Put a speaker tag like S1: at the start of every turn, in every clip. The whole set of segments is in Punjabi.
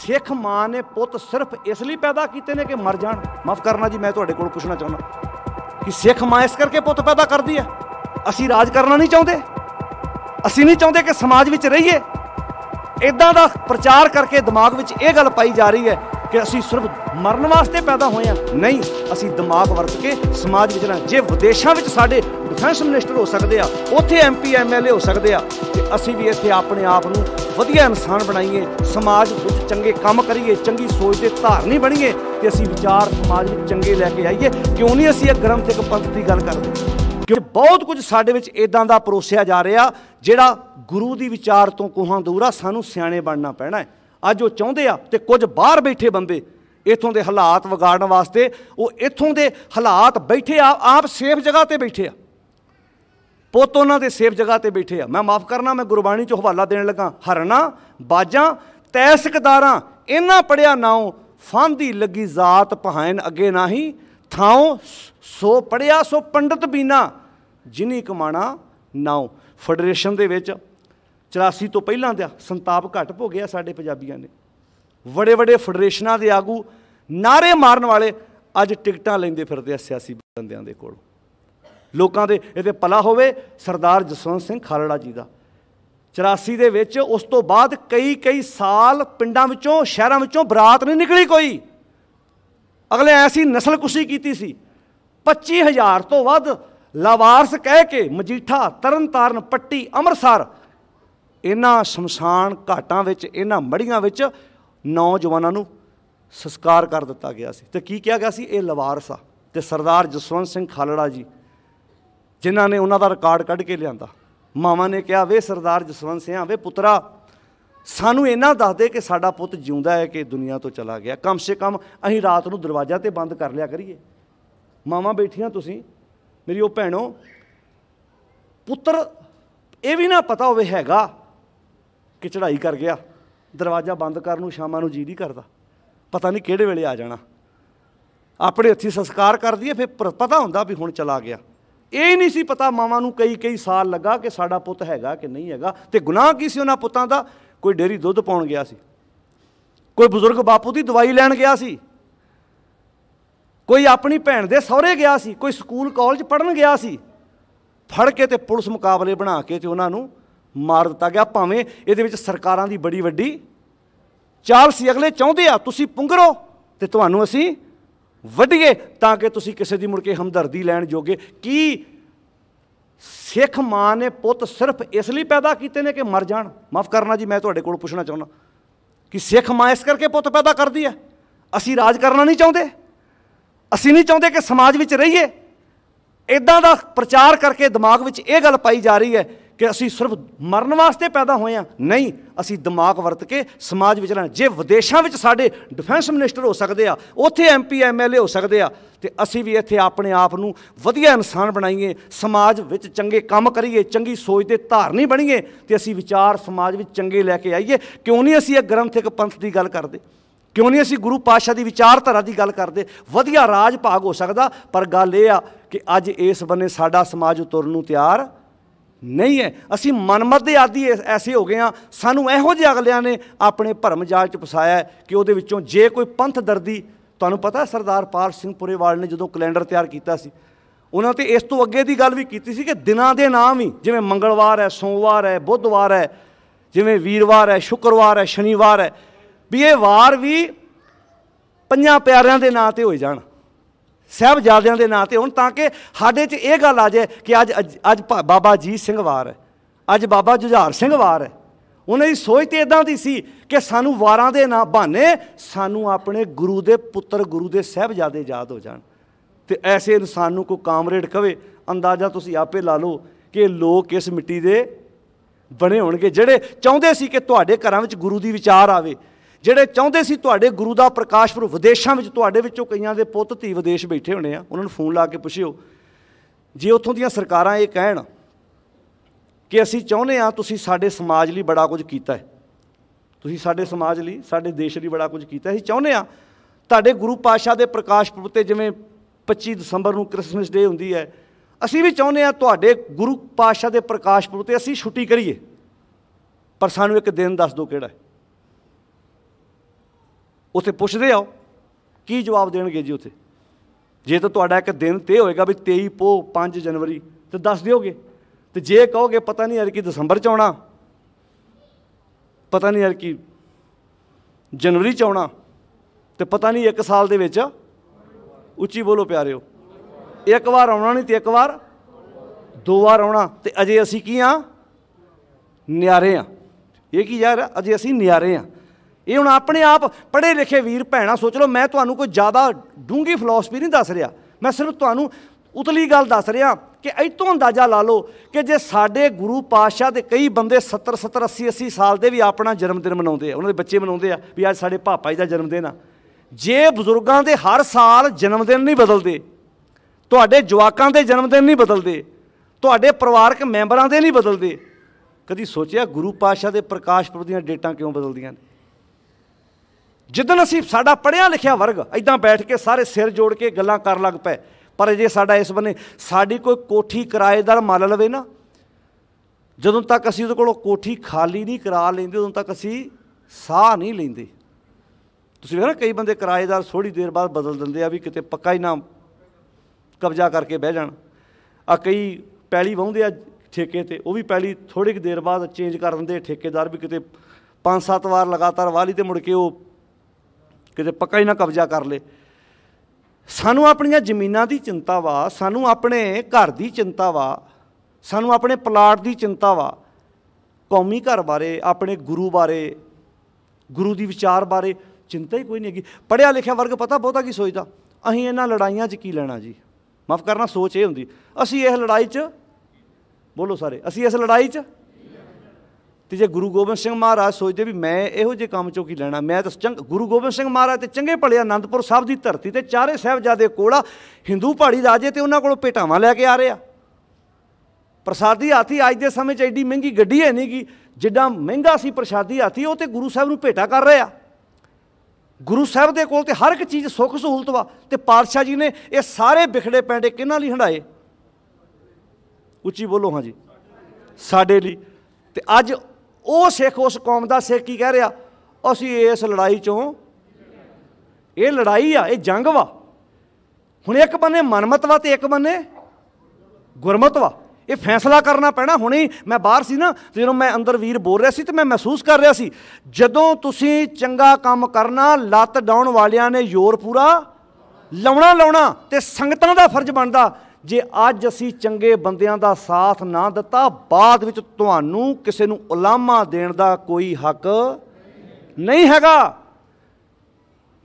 S1: ਸਿੱਖ ਮਾਂ ਨੇ ਪੁੱਤ ਸਿਰਫ ਇਸ ਲਈ ਪੈਦਾ ਕੀਤੇ ਨੇ ਕਿ ਮਰ ਜਾਣ ਮਾਫ ਕਰਨਾ ਜੀ ਮੈਂ ਤੁਹਾਡੇ ਕੋਲ ਪੁੱਛਣਾ ਚਾਹੁੰਦਾ ਕਿ ਸਿੱਖ ਮਾਂ ਇਸ ਕਰਕੇ ਪੁੱਤ ਪੈਦਾ ਕਰਦੀ ਹੈ ਅਸੀਂ ਰਾਜ ਕਰਨਾ ਨਹੀਂ ਚਾਹੁੰਦੇ ਅਸੀਂ ਨਹੀਂ ਚਾਹੁੰਦੇ ਕਿ ਸਮਾਜ ਵਿੱਚ ਰਹੀਏ ਇਦਾਂ ਦਾ ਪ੍ਰਚਾਰ ਕਰਕੇ ਦਿਮਾਗ ਵਿੱਚ ਇਹ ਗੱਲ ਪਾਈ ਜਾ ਰਹੀ ਹੈ ਕਿ ਅਸੀਂ ਸਿਰਫ ਮਰਨ ਵਾਸਤੇ ਪੈਦਾ ਹੋਏ ਆ ਨਹੀਂ ਅਸੀਂ ਦਿਮਾਗ ਵਰਤ ਕੇ ਸਮਾਜ ਵਿੱਚ ਰਹਿਣਾ ਜੇ ਵਿਦੇਸ਼ਾਂ ਵਿੱਚ ਸਾਡੇ ਡਿਫੈਂਸ ਮਿਨਿਸਟਰ ਹੋ ਸਕਦੇ ਆ ਉੱਥੇ ਐਮਪੀ ਐਮਐਲਏ ਹੋ ਸਕਦੇ ਆ ਤੇ ਅਸੀਂ ਵੀ ਇੱਥੇ ਆਪਣੇ ਆਪ ਨੂੰ ਵਧੀਆ ਇਨਸਾਨ ਬਣਾਈਏ ਸਮਾਜ ਵਿੱਚ ਚੰਗੇ ਕੰਮ ਕਰੀਏ ਚੰਗੀ ਸੋਚ ਦੇ ਧਾਰਨੀ ਬਣੀਏ ਤੇ ਅਸੀਂ ਵਿਚਾਰ ਸਮਾਜ ਵਿੱਚ ਚੰਗੇ ਲੈ ਕੇ ਆਈਏ ਕਿਉਂ ਨਹੀਂ ਅਸੀਂ ਇਹ ਗ੍ਰੰਥ ਇੱਕ ਪੰਥ ਦੀ ਗੱਲ ਕਰਦੇ ਕਿ ਬਹੁਤ ਕੁਝ ਸਾਡੇ ਵਿੱਚ ਇਦਾਂ ਦਾ ਪਰੋਸਿਆ ਜਾ ਰਿਹਾ ਜਿਹੜਾ ਗੁਰੂ ਦੀ ਵਿਚਾਰ ਤੋਂ ਕੋਹਾਂ ਦੂਰ ਆ ਸਾਨੂੰ ਸਿਆਣੇ ਬਣਨਾ ਪੈਣਾ ਹੈ ਅੱਜ ਉਹ ਚਾਹੁੰਦੇ ਆ ਤੇ ਕੁਝ ਬਾਹਰ ਬੈਠੇ ਬੰਦੇ ਇਥੋਂ ਦੇ ਹਾਲਾਤ ਵਿਗਾੜਨ ਵਾਸਤੇ ਉਹ ਇਥੋਂ ਦੇ ਹਾਲਾਤ ਬੈਠੇ ਆ ਆਪ ਸੇਫ ਜਗ੍ਹਾ ਤੇ ਬੈਠੇ ਆ ਪੁੱਤ ਉਹਨਾਂ ਦੇ ਸੇਫ ਜਗ੍ਹਾ ਤੇ ਬੈਠੇ ਆ ਮੈਂ ਮਾਫ ਕਰਨਾ ਮੈਂ ਗੁਰਬਾਣੀ ਚ ਹਵਾਲਾ ਦੇਣ ਲੱਗਾ ਹਰਨਾ ਬਾਜਾਂ ਤੈਸਕਦਾਰਾਂ ਇਹਨਾਂ ਪੜਿਆ ਨਾਉ ਫਾਂਦੀ ਲੱਗੀ ਜ਼ਾਤ ਪਹਾਇਨ ਅੱਗੇ ਨਾਹੀ ਥਾਉ ਸੋ ਪੜਿਆ ਸੋ ਪੰਡਤ ਬੀਨਾ ਜਿਨੀ ਕਮਾਣਾ ਨਾਉ ਫੈਡਰੇਸ਼ਨ ਦੇ ਵਿੱਚ 84 ਤੋਂ ਪਹਿਲਾਂ ਦਾ ਸੰਤਾਪ ਘਟ ਪੋ ਗਿਆ ਸਾਡੇ ਪੰਜਾਬੀਆਂ ਨੇ ਵੱਡੇ ਵੱਡੇ ਫੈਡਰੇਸ਼ਨਾਂ ਦੇ ਆਗੂ ਨਾਰੇ ਮਾਰਨ ਵਾਲੇ ਅੱਜ ਟਿਕਟਾਂ ਲੈਂਦੇ ਫਿਰਦੇ ਆ ਸਿਆਸੀ ਬੰਦਿਆਂ ਦੇ ਕੋਲ ਲੋਕਾਂ ਦੇ ਇਹਦੇ ਪਲਾ ਹੋਵੇ ਸਰਦਾਰ ਜਸਵੰਤ ਸਿੰਘ ਖਾਲੜਾ ਜੀ ਦਾ 84 ਦੇ ਵਿੱਚ ਉਸ ਤੋਂ ਬਾਅਦ ਕਈ ਕਈ ਸਾਲ ਪਿੰਡਾਂ ਵਿੱਚੋਂ ਸ਼ਹਿਰਾਂ ਵਿੱਚੋਂ ਬਰਾਤ ਨਹੀਂ ਨਿਕਲੀ ਕੋਈ ਅਗਲੇ ਐਸੀ ਨਸਲ ਕੁਸ਼ੀ ਕੀਤੀ ਸੀ 25000 ਤੋਂ ਵੱਧ ਲਾਵਾਰਸ ਕਹਿ ਕੇ ਮਜੀਠਾ ਤਰਨਤਾਰਨ ਪੱਟੀ ਅੰਮ੍ਰਿਤਸਰ ਇਹਨਾਂ ਸ਼ਮਸ਼ਾਨ ਘਾਟਾਂ ਵਿੱਚ ਇਹਨਾਂ ਮੜੀਆਂ ਵਿੱਚ ਨੌਜਵਾਨਾਂ ਨੂੰ ਸੰਸਕਾਰ ਕਰ ਦਿੱਤਾ ਗਿਆ ਸੀ ਤੇ ਕੀ ਕਿਹਾ ਗਿਆ ਸੀ ਇਹ ਲਾਵਾਰਸ ਆ ਤੇ ਸਰਦਾਰ ਜਸਵੰਤ ਸਿੰਘ ਖਾਲੜਾ ਜੀ ਜਿਨ੍ਹਾਂ ਨੇ ਉਹਨਾਂ ਦਾ ਰਿਕਾਰਡ ਕੱਢ ਕੇ ਲਿਆਂਦਾ ਮਾਵਾਂ ਨੇ ਕਿਹਾ ਵੇ ਸਰਦਾਰ ਜਸਵੰਤ ਸਿੰਘ ਵੇ ਪੁੱਤਰਾ ਸਾਨੂੰ ਇਹਨਾਂ ਦੱਸ ਦੇ ਕਿ ਸਾਡਾ ਪੁੱਤ ਜਿਉਂਦਾ ਹੈ ਕਿ ਦੁਨੀਆ ਤੋਂ ਚਲਾ ਗਿਆ ਕਮ ਸੇ ਕਮ ਅਸੀਂ ਰਾਤ ਨੂੰ ਦਰਵਾਜ਼ਾ ਤੇ ਬੰਦ ਕਰ ਲਿਆ ਕਰੀਏ ਮਾਵਾਂ ਬੈਠੀਆਂ ਤੁਸੀਂ ਮੇਰੀ ਉਹ ਭੈਣੋ ਪੁੱਤਰ ਇਹ ਵੀ ਨਾ ਪਤਾ ਹੋਵੇ ਹੈਗਾ ਕਿ ਚੜ੍ਹਾਈ ਕਰ ਗਿਆ ਦਰਵਾਜ਼ਾ ਬੰਦ ਕਰਨ ਨੂੰ ਸ਼ਾਮਾਂ ਨੂੰ ਜੀ ਨਹੀਂ ਕਰਦਾ ਪਤਾ ਨਹੀਂ ਕਿਹੜੇ ਵੇਲੇ ਆ ਜਾਣਾ ਆਪਣੇ ਹੱਥੀ ਸੰਸਕਾਰ ਕਰਦੀ ਹੈ ਫਿਰ ਪਤਾ ਹੁੰਦਾ ਵੀ ਹੁਣ ਚਲਾ ਗਿਆ ਇਹ ਨਹੀਂ ਸੀ ਪਤਾ ਮਾਵਾਂ ਨੂੰ ਕਈ ਕਈ ਸਾਲ ਲੱਗਾ ਕਿ ਸਾਡਾ ਪੁੱਤ ਹੈਗਾ ਕਿ ਨਹੀਂ ਹੈਗਾ ਤੇ ਗੁਨਾਹ ਕੀ ਸੀ ਉਹਨਾਂ ਪੁੱਤਾਂ ਦਾ ਕੋਈ ਡੇਰੀ ਦੁੱਧ ਪਾਉਣ ਗਿਆ ਸੀ ਕੋਈ ਬਜ਼ੁਰਗ ਬਾਪੂ ਦੀ ਦਵਾਈ ਲੈਣ ਗਿਆ ਸੀ ਕੋਈ ਆਪਣੀ ਭੈਣ ਦੇ ਸਹੁਰੇ ਗਿਆ ਸੀ ਕੋਈ ਸਕੂਲ ਕਾਲਜ ਪੜਨ ਗਿਆ ਸੀ ਫੜ ਕੇ ਤੇ ਪੁਲਿਸ ਮੁਕਾਬਲੇ ਬਣਾ ਕੇ ਤੇ ਉਹਨਾਂ ਨੂੰ ਮਾਰ ਦਿੱਤਾ ਗਿਆ ਭਾਵੇਂ ਇਹਦੇ ਵਿੱਚ ਸਰਕਾਰਾਂ ਦੀ ਬੜੀ ਵੱਡੀ ਚਾਲ ਸੀ ਅਗਲੇ ਚਾਹੁੰਦੇ ਆ ਤੁਸੀਂ ਪੁੰਗਰੋ ਤੇ ਤੁਹਾਨੂੰ ਅਸੀਂ ਵਧੀਏ ਤਾਂ ਕਿ ਤੁਸੀਂ ਕਿਸੇ ਦੀ ਮੁੜ ਕੇ ਹਮਦਰਦੀ ਲੈਣ ਜੋਗੇ ਕੀ ਸਿੱਖ ਮਾਂ ਨੇ ਪੁੱਤ ਸਿਰਫ ਇਸ ਲਈ ਪੈਦਾ ਕੀਤੇ ਨੇ ਕਿ ਮਰ ਜਾਣ ਮਾਫ ਕਰਨਾ ਜੀ ਮੈਂ ਤੁਹਾਡੇ ਕੋਲ ਪੁੱਛਣਾ ਚਾਹੁੰਦਾ ਕਿ ਸਿੱਖ ਮਾਂ ਇਸ ਕਰਕੇ ਪੁੱਤ ਪੈਦਾ ਕਰਦੀ ਹੈ ਅਸੀਂ ਰਾਜ ਕਰਨਾ ਨਹੀਂ ਚਾਹੁੰਦੇ ਅਸੀਂ ਨਹੀਂ ਚਾਹੁੰਦੇ ਕਿ ਸਮਾਜ ਵਿੱਚ ਰਹੀਏ ਇਦਾਂ ਦਾ ਪ੍ਰਚਾਰ ਕਰਕੇ ਦਿਮਾਗ ਵਿੱਚ ਇਹ ਗੱਲ ਪਾਈ ਜਾ ਰਹੀ ਹੈ ਕਿ ਅਸੀਂ ਸਿਰਫ ਮਰਨ ਵਾਸਤੇ ਪੈਦਾ ਹੋਏ ਆ ਨਹੀਂ ਅਸੀਂ ਦਿਮਾਗ ਵਰਤ ਕੇ ਸਮਾਜ ਵਿੱਚ ਰਹਿਣਾ ਜੇ ਵਿਦੇਸ਼ਾਂ ਵਿੱਚ ਸਾਡੇ ਡਿਫੈਂਸ ਮਿਨਿਸਟਰ ਹੋ ਸਕਦੇ ਆ ਉੱਥੇ ਐਮਪੀ ਐਮਐਲਏ ਹੋ ਸਕਦੇ ਆ ਤੇ ਅਸੀਂ ਵੀ ਇੱਥੇ ਆਪਣੇ ਆਪ ਨੂੰ ਵਧੀਆ ਇਨਸਾਨ ਬਣਾਈਏ ਸਮਾਜ ਵਿੱਚ ਚੰਗੇ ਕੰਮ ਕਰੀਏ ਚੰਗੀ ਸੋਚ ਦੇ ਧਾਰਨੀ ਬਣੀਏ ਤੇ ਅਸੀਂ ਵਿਚਾਰ ਸਮਾਜ ਵਿੱਚ ਚੰਗੇ ਲੈ ਕੇ ਆਈਏ ਕਿਉਂ ਨਹੀਂ ਅਸੀਂ ਇਹ ਗ੍ਰੰਥਿਕ ਪੰਥ ਦੀ ਗੱਲ ਕਰਦੇ ਕਿਉਂ ਨਹੀਂ ਅਸੀਂ ਗੁਰੂ ਪਾਤਸ਼ਾਹ ਦੀ ਵਿਚਾਰਧਾਰਾ ਦੀ ਗੱਲ ਕਰਦੇ ਵਧੀਆ ਰਾਜ ਭਾਗ ਹੋ ਸਕਦਾ ਪਰ ਗੱਲ ਇਹ ਆ ਕਿ ਅੱਜ ਇਸ ਬੰਨੇ ਸਾਡਾ ਸਮਾਜ ਉਤਰਨ ਨੂੰ ਤਿਆਰ ਨਹੀਂ ਹੈ ਅਸੀਂ ਮਨਮਤ ਦੇ ਆਦੀ ਐਸੇ ਹੋ ਗਏ ਆ ਸਾਨੂੰ ਇਹੋ ਜਿਹੇ ਅਗਲਿਆਂ ਨੇ ਆਪਣੇ ਭਰਮ ਜਾਲ 'ਚ ਫਸਾਇਆ ਕਿ ਉਹਦੇ ਵਿੱਚੋਂ ਜੇ ਕੋਈ ਪੰਥ ਦਰਦੀ ਤੁਹਾਨੂੰ ਪਤਾ ਸਰਦਾਰ ਪਾਲ ਸਿੰਘ ਪੁਰੇਵਾਲ ਨੇ ਜਦੋਂ ਕੈਲੰਡਰ ਤਿਆਰ ਕੀਤਾ ਸੀ ਉਹਨਾਂ ਤੇ ਇਸ ਤੋਂ ਅੱਗੇ ਦੀ ਗੱਲ ਵੀ ਕੀਤੀ ਸੀ ਕਿ ਦਿਨਾਂ ਦੇ ਨਾਮ ਹੀ ਜਿਵੇਂ ਮੰਗਲਵਾਰ ਹੈ ਸੋਮਵਾਰ ਹੈ ਬੁੱਧਵਾਰ ਹੈ ਜਿਵੇਂ ਵੀਰਵਾਰ ਹੈ ਸ਼ੁੱਕਰਵਾਰ ਹੈ ਸ਼ਨੀਵਾਰ ਹੈ ਵੀ ਇਹ ਵਾਰ ਵੀ ਪੰਜਾਂ ਪਿਆਰਿਆਂ ਦੇ ਨਾਂ ਤੇ ਹੋਏ ਜਾਣ ਸਾਹਿਬਜ਼ਾਦਿਆਂ ਦੇ ਨਾਂ ਤੇ ਹੁਣ ਤਾਂ ਕਿ ਸਾਡੇ 'ਚ ਇਹ ਗੱਲ ਆ ਜਾਏ ਕਿ ਅੱਜ ਅੱਜ ਬਾਬਾ ਜੀ ਸਿੰਘ ਵਾਰ ਹੈ ਅੱਜ ਬਾਬਾ ਜੁਝਾਰ ਸਿੰਘ ਵਾਰ ਉਹਨਾਂ ਦੀ ਸੋਚ ਤੇ ਇਦਾਂ ਦੀ ਸੀ ਕਿ ਸਾਨੂੰ ਵਾਰਾਂ ਦੇ ਨਾਂ ਬਹਾਨੇ ਸਾਨੂੰ ਆਪਣੇ ਗੁਰੂ ਦੇ ਪੁੱਤਰ ਗੁਰੂ ਦੇ ਸਾਹਿਬਜ਼ਾਦੇ ਯਾਦ ਹੋ ਜਾਣ ਤੇ ਐਸੇ ਇਨਸਾਨ ਨੂੰ ਕੋਈ ਕਾਮਰੇਡ ਕਵੇ ਅੰਦਾਜ਼ਾ ਤੁਸੀਂ ਆਪੇ ਲਾ ਲਓ ਕਿ ਲੋਕ ਇਸ ਮਿੱਟੀ ਦੇ ਬਣੇ ਹੋਣਗੇ ਜਿਹੜੇ ਚਾਹੁੰਦੇ ਸੀ ਕਿ ਤੁਹਾਡੇ ਘਰਾਂ ਵਿੱਚ ਗੁਰੂ ਦੀ ਵਿਚਾਰ ਆਵੇ ਜਿਹੜੇ ਚਾਹੁੰਦੇ ਸੀ ਤੁਹਾਡੇ ਗੁਰੂ ਦਾ ਪ੍ਰਕਾਸ਼ ਪਰ ਵਿਦੇਸ਼ਾਂ ਵਿੱਚ ਤੁਹਾਡੇ ਵਿੱਚੋਂ ਕਈਆਂ ਦੇ ਪੁੱਤ ਧੀ ਵਿਦੇਸ਼ ਬੈਠੇ ਹੋਣੇ ਆ ਉਹਨਾਂ ਨੂੰ ਫੋਨ ਲਾ ਕੇ ਪੁੱਛਿਓ ਜੇ ਉੱਥੋਂ ਦੀਆਂ ਸਰਕਾਰਾਂ ਇਹ ਕਹਿਣ ਕਿ ਅਸੀਂ ਚਾਹੁੰਦੇ ਆ ਤੁਸੀਂ ਸਾਡੇ ਸਮਾਜ ਲਈ ਬੜਾ ਕੁਝ ਕੀਤਾ ਹੈ ਤੁਸੀਂ ਸਾਡੇ ਸਮਾਜ ਲਈ ਸਾਡੇ ਦੇਸ਼ ਲਈ ਬੜਾ ਕੁਝ ਕੀਤਾ ਅਸੀਂ ਚਾਹੁੰਦੇ ਆ ਤੁਹਾਡੇ ਗੁਰੂ ਪਾਤਸ਼ਾਹ ਦੇ ਪ੍ਰਕਾਸ਼ ਪੁਰਬ ਤੇ ਜਿਵੇਂ 25 ਦਸੰਬਰ ਨੂੰ ਕ੍ਰਿਸਮਸ ਡੇ ਹੁੰਦੀ ਹੈ ਅਸੀਂ ਵੀ ਚਾਹੁੰਦੇ ਆ ਤੁਹਾਡੇ ਗੁਰੂ ਪਾਤਸ਼ਾਹ ਦੇ ਪ੍ਰਕਾਸ਼ ਪੁਰਬ ਤੇ ਅਸੀਂ ਛੁੱਟੀ ਕਰੀਏ ਪਰ ਸਾਨੂੰ ਇੱਕ ਦਿਨ ਦੱਸ ਦਿਓ ਕਿਹੜਾ ਹੈ ਉੱਥੇ ਪੁੱਛਦੇ ਆਓ ਕੀ ਜਵਾਬ ਦੇਣਗੇ ਜੀ ਉੱਥੇ ਜੇ ਤਾਂ ਤੁਹਾਡਾ ਇੱਕ ਦਿਨ ਤੇ ਹੋਏਗਾ ਵੀ 23 ਪੋ 5 ਜਨਵਰੀ ਤੇ ਦੱਸ ਦਿਓਗੇ ਤੇ ਜੇ ਕਹੋਗੇ ਪਤਾ ਨਹੀਂ ਯਾਰ ਕੀ ਦਸੰਬਰ ਚ ਆਉਣਾ ਪਤਾ ਨਹੀਂ ਯਾਰ ਕੀ ਜਨਵਰੀ ਚ ਆਉਣਾ ਤੇ ਪਤਾ ਨਹੀਂ ਇੱਕ ਸਾਲ ਦੇ ਵਿੱਚ ਉੱਚੀ ਬੋਲੋ ਪਿਆਰਿਓ ਇੱਕ ਵਾਰ ਆਉਣਾ ਨਹੀਂ ਤੇ ਇੱਕ ਵਾਰ ਦੋ ਵਾਰ ਆਉਣਾ ਤੇ ਅਜੇ ਅਸੀਂ ਕੀ ਆ ਨਿਆਰੇ ਆ ਇਹ ਕੀ ਯਾਰ ਅਜੇ ਅਸੀਂ ਨਿਆਰੇ ਆ ਇਹ ਹੁਣ ਆਪਣੇ ਆਪ ਪੜ੍ਹੇ ਲਿਖੇ ਵੀਰ ਭੈਣਾ ਸੋਚ ਲਓ ਮੈਂ ਤੁਹਾਨੂੰ ਕੋਈ ਜ਼ਿਆਦਾ ਡੂੰਗੀ ਫਲਸਫੀ ਨਹੀਂ ਦੱਸ ਰਿਹਾ ਮੈਂ ਸਿਰਫ ਤੁਹਾਨੂੰ ਉਤਲੀ ਗੱਲ ਦੱਸ ਰਿਹਾ ਕਿ ਇਤੋਂ ਅੰਦਾਜ਼ਾ ਲਾ ਲਓ ਕਿ ਜੇ ਸਾਡੇ ਗੁਰੂ ਪਾਤਸ਼ਾਹ ਦੇ ਕਈ ਬੰਦੇ 70 70 80 80 ਸਾਲ ਦੇ ਵੀ ਆਪਣਾ ਜਨਮ ਦਿਨ ਮਨਾਉਂਦੇ ਆ ਉਹਨਾਂ ਦੇ ਬੱਚੇ ਮਨਾਉਂਦੇ ਆ ਵੀ ਅੱਜ ਸਾਡੇ ਪਾਪਾ ਜੀ ਦਾ ਜਨਮ ਦਿਨ ਆ ਜੇ ਬਜ਼ੁਰਗਾਂ ਦੇ ਹਰ ਸਾਲ ਜਨਮ ਦਿਨ ਨਹੀਂ ਬਦਲਦੇ ਤੁਹਾਡੇ ਜਵਾਕਾਂ ਦੇ ਜਨਮ ਦਿਨ ਨਹੀਂ ਬਦਲਦੇ ਤੁਹਾਡੇ ਪਰਿਵਾਰਕ ਮੈਂਬਰਾਂ ਦੇ ਨਹੀਂ ਬਦਲਦੇ ਕਦੀ ਸੋਚਿਆ ਗੁਰੂ ਪਾਤਸ਼ਾਹ ਦੇ ਪ੍ਰਕਾਸ਼ ਪੁਰਬ ਦੀਆਂ ਡੇਟਾਂ ਕਿਉਂ ਬਦਲਦੀਆਂ ਨੇ ਜਿੱਦਨ ਅਸੀਂ ਸਾਡਾ ਪੜਿਆ ਲਿਖਿਆ ਵਰਗ ਐਦਾਂ ਬੈਠ ਕੇ ਸਾਰੇ ਸਿਰ ਜੋੜ ਕੇ ਗੱਲਾਂ ਕਰਨ ਲੱਗ ਪਏ ਪਰ ਜੇ ਸਾਡਾ ਇਸ ਬੰਨੇ ਸਾਡੀ ਕੋਈ ਕੋਠੀ ਕਿਰਾਏਦਾਰ ਮੰਨ ਲਵੇ ਨਾ ਜਦੋਂ ਤੱਕ ਅਸੀਂ ਉਹਦੇ ਕੋਲੋਂ ਕੋਠੀ ਖਾਲੀ ਨਹੀਂ ਕਰਾ ਲੈਂਦੇ ਉਦੋਂ ਤੱਕ ਅਸੀਂ ਸਾਹ ਨਹੀਂ ਲੈਂਦੇ ਤੁਸੀਂ ਵੇਖਣਾ ਕਈ ਬੰਦੇ ਕਿਰਾਏਦਾਰ ਥੋੜੀ ਦੇਰ ਬਾਅਦ ਬਦਲ ਦਿੰਦੇ ਆ ਵੀ ਕਿਤੇ ਪੱਕਾ ਹੀ ਨਾ ਕਬਜ਼ਾ ਕਰਕੇ ਬਹਿ ਜਾਣ ਆ ਕਈ ਪੈਲੀ ਵਾਹੁੰਦੇ ਆ ਠੇਕੇ ਤੇ ਉਹ ਵੀ ਪੈਲੀ ਥੋੜੀ ਕਿ ਦੇਰ ਬਾਅਦ ਚੇਂਜ ਕਰ ਦਿੰਦੇ ਠੇਕੇਦਾਰ ਵੀ ਕਿਤੇ 5-7 ਵਾਰ ਲਗਾਤਾਰ ਵਾਲੀ ਤੇ ਮੁੜ ਕੇ ਉਹ ਕਿਤੇ ਪੱਕਾ ਹੀ ਨਾ ਕਬਜ਼ਾ ਕਰ ਲੇ ਸਾਨੂੰ ਆਪਣੀਆਂ ਜ਼ਮੀਨਾਂ ਦੀ ਚਿੰਤਾ ਵਾ ਸਾਨੂੰ ਆਪਣੇ ਘਰ ਦੀ ਚਿੰਤਾ ਵਾ ਸਾਨੂੰ ਆਪਣੇ ਪਲਾਟ ਦੀ ਚਿੰਤਾ ਵਾ ਕੌਮੀ ਘਰ ਬਾਰੇ ਆਪਣੇ ਗੁਰੂ ਬਾਰੇ ਗੁਰੂ ਦੀ ਵਿਚਾਰ ਬਾਰੇ ਚਿੰਤਾ ਹੀ ਕੋਈ ਨਹੀਂ ਹੈਗੀ ਪੜਿਆ ਲਿਖਿਆ ਵਰਗ ਪਤਾ ਬਹੁਤਾ ਕੀ ਸੋਚਦਾ ਅਸੀਂ ਇਹਨਾਂ ਲੜਾਈਆਂ 'ਚ ਕੀ ਲੈਣਾ ਜੀ ਮਾਫ ਕਰਨਾ ਸੋਚ ਇਹ ਹੁੰਦੀ ਅਸੀਂ ਇਸ ਲੜਾਈ 'ਚ ਬੋਲੋ ਸਾਰੇ ਅਸੀਂ ਇਸ ਲੜਾਈ 'ਚ ਤੇ ਜੇ ਗੁਰੂ ਗੋਬਿੰਦ ਸਿੰਘ ਮਹਾਰਾਜ ਸੋਚਦੇ ਵੀ ਮੈਂ ਇਹੋ ਜੇ ਕੰਮ ਚੋਂ ਕੀ ਲੈਣਾ ਮੈਂ ਤਾਂ ਚੰਗ ਗੁਰੂ ਗੋਬਿੰਦ ਸਿੰਘ ਮਹਾਰਾਜ ਤੇ ਚੰਗੇ ਭਲੇ ਆਨੰਦਪੁਰ ਸਾਹਿਬ ਦੀ ਧਰਤੀ ਤੇ ਚਾਰੇ ਸਹਿਬਜ਼ਾਦੇ ਕੋਲਾ ਹਿੰਦੂ ਪਹਾੜੀ ਰਾਜੇ ਤੇ ਉਹਨਾਂ ਕੋਲੋਂ ਪੇਟਾਵਾਂ ਲੈ ਕੇ ਆ ਰਹੇ ਆ ਪ੍ਰਸਾਦੀ ਹਾਥੀ ਅੱਜ ਦੇ ਸਮੇਂ 'ਚ ਐਡੀ ਮਹਿੰਗੀ ਗੱਡੀ ਹੈ ਨਹੀਂ ਕਿ ਜਿੱਡਾ ਮਹਿੰਗਾ ਸੀ ਪ੍ਰਸਾਦੀ ਹਾਥੀ ਉਹ ਤੇ ਗੁਰੂ ਸਾਹਿਬ ਨੂੰ ਭੇਟਾ ਕਰ ਰਹੇ ਆ ਗੁਰੂ ਸਾਹਿਬ ਦੇ ਕੋਲ ਤੇ ਹਰ ਇੱਕ ਚੀਜ਼ ਸੁੱਖ ਸਹੂਲਤ ਵਾ ਤੇ ਪਾਤਸ਼ਾਹ ਜੀ ਨੇ ਇਹ ਸਾਰੇ ਵਿਖੜੇ ਪੈਂਡੇ ਕਿਹਨਾਂ ਲਈ ਹੰਡਾਏ ਉੱਚੀ ਬੋਲੋ ਹਾਂ ਜੀ ਸਾਡੇ ਲਈ ਤੇ ਅੱਜ ਉਹ ਸਿੱਖ ਉਸ ਕੌਮ ਦਾ ਸਿੱਖ ਕੀ ਕਹਿ ਰਿਹਾ ਅਸੀਂ ਇਸ ਲੜਾਈ ਚੋਂ ਇਹ ਲੜਾਈ ਆ ਇਹ ਜੰਗ ਵਾ ਹੁਣ ਇੱਕ ਬੰਨੇ ਮਨਮਤਵਾ ਤੇ ਇੱਕ ਬੰਨੇ ਗੁਰਮਤਵਾ ਇਹ ਫੈਸਲਾ ਕਰਨਾ ਪੈਣਾ ਹੁਣੇ ਮੈਂ ਬਾਹਰ ਸੀ ਨਾ ਤੇ ਜਦੋਂ ਮੈਂ ਅੰਦਰ ਵੀਰ ਬੋਲ ਰਿਹਾ ਸੀ ਤੇ ਮੈਂ ਮਹਿਸੂਸ ਕਰ ਰਿਹਾ ਸੀ ਜਦੋਂ ਤੁਸੀਂ ਚੰਗਾ ਕੰਮ ਕਰਨਾ ਲੱਤ ਡਾਉਣ ਵਾਲਿਆਂ ਨੇ ਯੋਰ ਪੂਰਾ ਲਾਉਣਾ ਲਾਉਣਾ ਤੇ ਸੰਗਤਾਂ ਦਾ ਫਰਜ਼ ਬਣਦਾ ਜੇ ਅੱਜ ਅਸੀਂ ਚੰਗੇ ਬੰਦਿਆਂ ਦਾ ਸਾਥ ਨਾ ਦਿੱਤਾ ਬਾਅਦ ਵਿੱਚ ਤੁਹਾਨੂੰ ਕਿਸੇ ਨੂੰ ਉਲਾਮਾ ਦੇਣ ਦਾ ਕੋਈ ਹੱਕ ਨਹੀਂ ਹੈਗਾ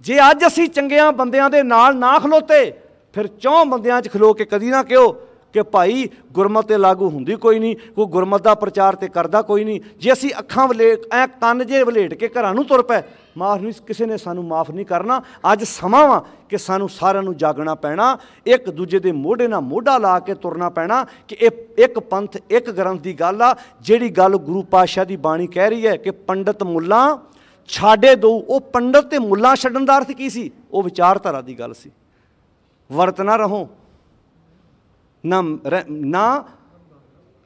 S1: ਜੇ ਅੱਜ ਅਸੀਂ ਚੰਗਿਆਂ ਬੰਦਿਆਂ ਦੇ ਨਾਲ ਨਾ ਖਲੋਤੇ ਫਿਰ ਚੌਂ ਬੰਦਿਆਂ 'ਚ ਖਲੋ ਕੇ ਕਦੀ ਨਾ ਕਿਓ ਕਿ ਭਾਈ ਗੁਰਮਤ ਤੇ ਲਾਗੂ ਹੁੰਦੀ ਕੋਈ ਨਹੀਂ ਕੋ ਗੁਰਮਤ ਦਾ ਪ੍ਰਚਾਰ ਤੇ ਕਰਦਾ ਕੋਈ ਨਹੀਂ ਜੇ ਅਸੀਂ ਅੱਖਾਂ ਵਲੇ ਐ ਕੰਨ ਜੇ ਵਲੇਟ ਕੇ ਘਰਾਂ ਨੂੰ ਤੁਰ ਪਏ ਮਾਫ ਨਹੀਂ ਕਿਸੇ ਨੇ ਸਾਨੂੰ ਮਾਫ ਨਹੀਂ ਕਰਨਾ ਅੱਜ ਸਮਾਂ ਵਾ ਕਿ ਸਾਨੂੰ ਸਾਰਿਆਂ ਨੂੰ ਜਾਗਣਾ ਪੈਣਾ ਇੱਕ ਦੂਜੇ ਦੇ ਮੋਢੇ ਨਾਲ ਮੋਢਾ ਲਾ ਕੇ ਤੁਰਨਾ ਪੈਣਾ ਕਿ ਇਹ ਇੱਕ ਪੰਥ ਇੱਕ ਗ੍ਰੰਥ ਦੀ ਗੱਲ ਆ ਜਿਹੜੀ ਗੱਲ ਗੁਰੂ ਪਾਤਸ਼ਾਹ ਦੀ ਬਾਣੀ ਕਹਿ ਰਹੀ ਹੈ ਕਿ ਪੰਡਤ ਮੁੱਲਾ ਛਾੜੇ ਦੋ ਉਹ ਪੰਡਤ ਤੇ ਮੁੱਲਾ ਛੱਡਣ ਦਾ ਅਰਥ ਕੀ ਸੀ ਉਹ ਵਿਚਾਰਧਾਰਾ ਦੀ ਗੱਲ ਸੀ ਵਰਤਨਾ ਰਹੋ ਨਾ ਨਾ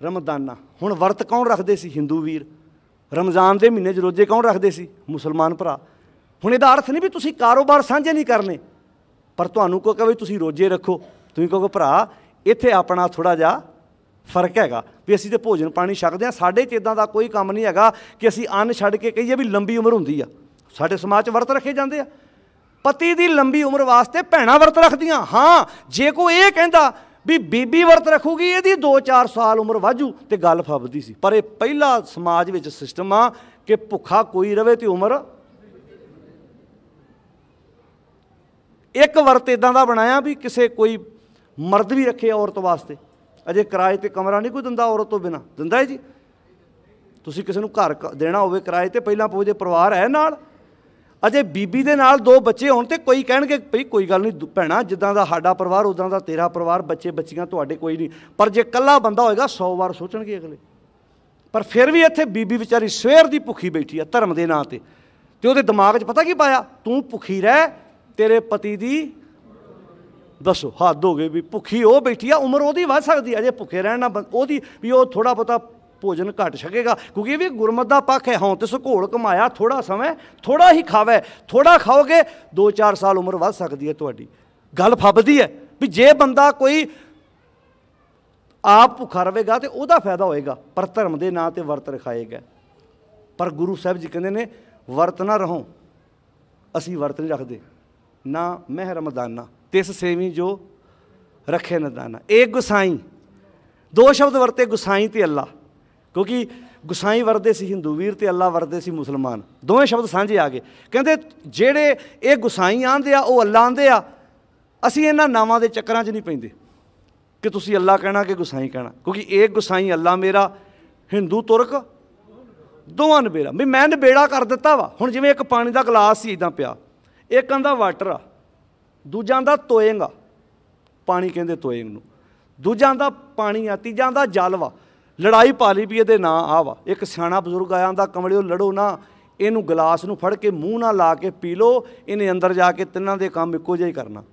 S1: ਰਮਦਾਨਾ ਹੁਣ ਵਰਤ ਕੌਣ ਰੱਖਦੇ ਸੀ ਹਿੰਦੂ ਵੀਰ ਰਮਜ਼ਾਨ ਦੇ ਮਹੀਨੇ 'ਚ ਰੋਜ਼ੇ ਕੌਣ ਰੱਖਦੇ ਸੀ ਮੁਸਲਮਾਨ ਭਰਾ ਹੁਣ ਇਹਦਾ ਅਰਥ ਨਹੀਂ ਵੀ ਤੁਸੀਂ ਕਾਰੋਬਾਰ ਸਾਂਝੇ ਨਹੀਂ ਕਰਨੇ ਪਰ ਤੁਹਾਨੂੰ ਕੋ ਕਹੇ ਤੁਸੀਂ ਰੋਜ਼ੇ ਰੱਖੋ ਤੁਸੀਂ ਕਹੋ ਭਰਾ ਇੱਥੇ ਆਪਣਾ ਥੋੜਾ ਜਿਹਾ ਫਰਕ ਹੈਗਾ ਵੀ ਅਸੀਂ ਤੇ ਭੋਜਨ ਪਾਣੀ ਛਕਦੇ ਆ ਸਾਡੇ ਚ ਇਦਾਂ ਦਾ ਕੋਈ ਕੰਮ ਨਹੀਂ ਹੈਗਾ ਕਿ ਅਸੀਂ ਅੰਨ ਛੱਡ ਕੇ ਕਹੀਏ ਵੀ ਲੰਬੀ ਉਮਰ ਹੁੰਦੀ ਆ ਸਾਡੇ ਸਮਾਜ 'ਚ ਵਰਤ ਰੱਖੇ ਜਾਂਦੇ ਆ ਪਤੀ ਦੀ ਲੰਬੀ ਉਮਰ ਵਾਸਤੇ ਭੈਣਾ ਵਰਤ ਰੱਖਦੀਆਂ ਹਾਂ ਜੇ ਕੋਈ ਇਹ ਕਹਿੰਦਾ ਵੀ ਬੀਬੀ ਵਰਤ ਰੱਖੂਗੀ ਇਹਦੀ 2-4 ਸਾਲ ਉਮਰ ਵਾਜੂ ਤੇ ਗੱਲ ਫੱਬਦੀ ਸੀ ਪਰ ਇਹ ਪਹਿਲਾ ਸਮਾਜ ਵਿੱਚ ਸਿਸਟਮ ਆ ਕਿ ਭੁੱਖਾ ਕੋਈ ਰਵੇ ਤੇ ਉਮਰ ਇੱਕ ਵਰਤ ਇਦਾਂ ਦਾ ਬਣਾਇਆ ਵੀ ਕਿਸੇ ਕੋਈ ਮਰਦ ਵੀ ਰੱਖੇ ਔਰਤ ਵਾਸਤੇ ਅਜੇ ਕਿਰਾਏ ਤੇ ਕਮਰਾ ਨਹੀਂ ਕੋਈ ਦਿੰਦਾ ਔਰਤ ਤੋਂ ਬਿਨਾ ਦਿੰਦਾ ਹੈ ਜੀ ਤੁਸੀਂ ਕਿਸੇ ਨੂੰ ਘਰ ਦੇਣਾ ਹੋਵੇ ਕਿਰਾਏ ਤੇ ਪਹਿਲਾਂ ਪੁੱਛਦੇ ਪਰਿਵਾਰ ਹੈ ਨਾਲ ਅਜੇ ਬੀਬੀ ਦੇ ਨਾਲ ਦੋ ਬੱਚੇ ਹੋਣ ਤੇ ਕੋਈ ਕਹਿਣਗੇ ਭਈ ਕੋਈ ਗੱਲ ਨਹੀਂ ਭੈਣਾ ਜਿੱਦਾਂ ਦਾ ਸਾਡਾ ਪਰਿਵਾਰ ਉਦਾਂ ਦਾ ਤੇਰਾ ਪਰਿਵਾਰ ਬੱਚੇ ਬੱਚੀਆਂ ਤੁਹਾਡੇ ਕੋਈ ਨਹੀਂ ਪਰ ਜੇ ਇਕੱਲਾ ਬੰਦਾ ਹੋਏਗਾ 100 ਵਾਰ ਸੋਚਣਗੇ ਅਗਲੇ ਪਰ ਫਿਰ ਵੀ ਇੱਥੇ ਬੀਬੀ ਵਿਚਾਰੀ ਸਵੇਰ ਦੀ ਭੁੱਖੀ ਬੈਠੀ ਆ ਧਰਮ ਦੇ ਨਾਂ ਤੇ ਤੇ ਉਹਦੇ ਦਿਮਾਗ 'ਚ ਪਤਾ ਕੀ ਪਾਇਆ ਤੂੰ ਭੁੱਖੀ ਰਹਿ ਤੇਰੇ ਪਤੀ ਦੀ ਦੱਸੋ ਹੱਦ ਹੋ ਗਈ ਵੀ ਭੁੱਖੀ ਉਹ ਬੈਠੀ ਆ ਉਮਰ ਉਹਦੀ ਵੱਧ ਸਕਦੀ ਆ ਜੇ ਭੁੱਖੇ ਰਹਿਣਾ ਉਹਦੀ ਵੀ ਉਹ ਥੋੜਾ ਬਤਾ ਭੋਜਨ ਘਟ ਛਕੇਗਾ ਕਿਉਂਕਿ ਇਹ ਵੀ ਗੁਰਮਤ ਦਾ ਪੱਖ ਹੈ ਹਉ ਤੇ ਸੁਘੋਲ ਕਮਾਇਆ ਥੋੜਾ ਸਮਾਂ ਥੋੜਾ ਹੀ ਖਾਵੇ ਥੋੜਾ ਖਾਓਗੇ 2-4 ਸਾਲ ਉਮਰ ਵੱਧ ਸਕਦੀ ਹੈ ਤੁਹਾਡੀ ਗੱਲ ਫੱਬਦੀ ਹੈ ਵੀ ਜੇ ਬੰਦਾ ਕੋਈ ਆਪ ਭੁੱਖਾ ਰਵੇਗਾ ਤੇ ਉਹਦਾ ਫਾਇਦਾ ਹੋਏਗਾ ਪਰ ਧਰਮ ਦੇ ਨਾਂ ਤੇ ਵਰਤ ਰਖਾਏਗਾ ਪਰ ਗੁਰੂ ਸਾਹਿਬ ਜੀ ਕਹਿੰਦੇ ਨੇ ਵਰਤ ਨਾ ਰਹੋ ਅਸੀਂ ਵਰਤ ਨਹੀਂ ਰੱਖਦੇ ਨਾ ਮਹਿ ਰਮਦਾਨਾ ਤਿਸ ਸੇਵੀ ਜੋ ਰੱਖੇ ਨਦਾਨਾ ਇਹ ਗੁਸਾਈ ਦੋ ਸ਼ਬਦ ਵਰਤੇ ਗੁਸਾਈ ਤੇ ਅੱਲਾ ਕਿਉਂਕਿ ਗੁਸਾਈ ਵਰਦੇ ਸੀ ਹਿੰਦੂ ਵੀਰ ਤੇ ਅੱਲਾ ਵਰਦੇ ਸੀ ਮੁਸਲਮਾਨ ਦੋਵੇਂ ਸ਼ਬਦ ਸਾਂਝੇ ਆ ਗਏ ਕਹਿੰਦੇ ਜਿਹੜੇ ਇਹ ਗੁਸਾਈ ਆਂਦੇ ਆ ਉਹ ਅੱਲਾ ਆਂਦੇ ਆ ਅਸੀਂ ਇਹਨਾਂ ਨਾਵਾਂ ਦੇ ਚੱਕਰਾਂ 'ਚ ਨਹੀਂ ਪੈਂਦੇ ਕਿ ਤੁਸੀਂ ਅੱਲਾ ਕਹਿਣਾ ਕਿ ਗੁਸਾਈ ਕਹਿਣਾ ਕਿਉਂਕਿ ਇਹ ਗੁਸਾਈ ਅੱਲਾ ਮੇਰਾ ਹਿੰਦੂ ਤੁਰਕ ਦੋਵਾਂ ਨਬੇੜਾ ਵੀ ਮੈਂ ਬੇੜਾ ਕਰ ਦਿੱਤਾ ਵਾ ਹੁਣ ਜਿਵੇਂ ਇੱਕ ਪਾਣੀ ਦਾ ਗਲਾਸ ਸੀ ਇਦਾਂ ਪਿਆ ਇੱਕ ਆਂਦਾ ਵਾਟਰ ਆ ਦੂਜਾ ਆਂਦਾ ਤੋਏਂਗਾ ਪਾਣੀ ਕਹਿੰਦੇ ਤੋਏਂਗ ਨੂੰ ਦੂਜਾ ਆਂਦਾ ਪਾਣੀ ਆ ਤੀਜਾ ਆਂਦਾ ਜਲ ਵਾ ਲੜਾਈ ਪਾ ਲਈ ਵੀ ਇਹਦੇ ਨਾਂ ਆ ਵਾ ਇੱਕ ਸਿਆਣਾ ਬਜ਼ੁਰਗ ਆਇਆ ਹੁੰਦਾ ਕਮਲਿਓ ਲੜੋ ਨਾ ਇਹਨੂੰ ਗਲਾਸ ਨੂੰ ਫੜ ਕੇ ਮੂੰਹ ਨਾਲ ਲਾ ਕੇ ਪੀ ਲੋ ਇਹਨੇ ਅੰਦਰ ਜਾ ਕੇ ਤਿੰਨਾਂ ਦੇ ਕੰਮ ਇੱਕੋ ਜਿਹਾ ਹੀ ਕਰਨਾ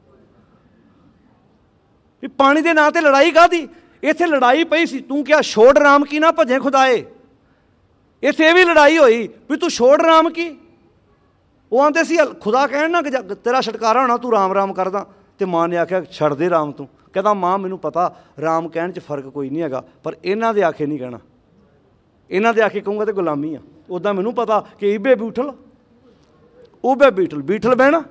S1: ਵੀ ਪਾਣੀ ਦੇ ਨਾਂ ਤੇ ਲੜਾਈ ਕਾਦੀ ਇੱਥੇ ਲੜਾਈ ਪਈ ਸੀ ਤੂੰ ਕਿਹਾ ਛੋੜ ਰਾਮ ਕੀ ਨਾ ਭਜੇ ਖੁਦਾਏ ਇੱਥੇ ਵੀ ਲੜਾਈ ਹੋਈ ਵੀ ਤੂੰ ਛੋੜ ਰਾਮ ਕੀ ਉਹ ਆਂਦੇ ਸੀ ਖੁਦਾ ਕਹਿਣ ਨਾ ਕਿ ਤੇਰਾ ਛਟਕਾਰਾ ਹੋਣਾ ਤੂੰ ਰਾਮ ਰਾਮ ਕਰਦਾ ਤੇ ਮਾਂ ਨੇ ਆਖਿਆ ਛੱਡ ਦੇ ਰਾਮ ਤੂੰ ਕਹਿੰਦਾ ਮਾਂ ਮੈਨੂੰ ਪਤਾ ਰਾਮ ਕਹਿਣ 'ਚ ਫਰਕ ਕੋਈ ਨਹੀਂ ਹੈਗਾ ਪਰ ਇਹਨਾਂ ਦੇ ਆਖੇ ਨਹੀਂ ਕਹਿਣਾ ਇਹਨਾਂ ਦੇ ਆਖੇ ਕਹੂੰਗਾ ਤੇ ਗੁਲਾਮੀ ਆ ਉਦਾਂ ਮੈਨੂੰ ਪਤਾ ਕਿ ਇਬੇ ਬੀਠਲ ਉਬੇ ਬੀਠਲ ਬੀਠਲ ਬਹਿਣਾ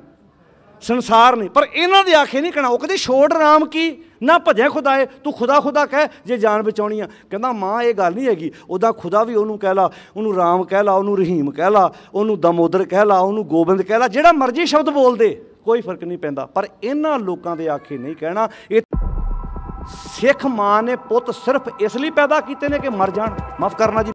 S1: ਸੰਸਾਰ ਨਹੀਂ ਪਰ ਇਹਨਾਂ ਦੇ ਆਖੇ ਨਹੀਂ ਕਹਿਣਾ ਉਹ ਕਹਿੰਦੇ ਛੋੜ ਰਾਮ ਕੀ ਨਾ ਭਜੇ ਖੁਦਾਏ ਤੂੰ ਖੁਦਾ ਖੁਦਾ ਕਹਿ ਜੇ ਜਾਨ ਬਚਾਉਣੀ ਆ ਕਹਿੰਦਾ ਮਾਂ ਇਹ ਗੱਲ ਨਹੀਂ ਹੈਗੀ ਉਹਦਾ ਖੁਦਾ ਵੀ ਉਹਨੂੰ ਕਹਿ ਲਾ ਉਹਨੂੰ ਰਾਮ ਕਹਿ ਲਾ ਉਹਨੂੰ ਰਹੀਮ ਕਹਿ ਲਾ ਉਹਨੂੰ ਦਮੋਦਰ ਕਹਿ ਲਾ ਉਹਨੂੰ ਗੋਬਿੰਦ ਕਹਿ ਲਾ ਜਿਹੜਾ ਮਰਜ਼ੀ ਸ਼ਬਦ ਬੋਲਦੇ ਕੋਈ ਫਰਕ ਨਹੀਂ ਪੈਂਦਾ ਪਰ ਇਹਨਾਂ ਲੋਕਾਂ ਦੇ ਆਖੇ ਨਹੀਂ ਕਹਿਣਾ ਇਹ ਸਿੱਖ ਮਾਂ ਨੇ ਪੁੱਤ ਸਿਰਫ ਇਸ ਲਈ ਪੈਦਾ ਕੀਤੇ ਨੇ ਕਿ ਮਰ ਜਾਣ ਮਾਫ ਕਰਨਾ ਜੀ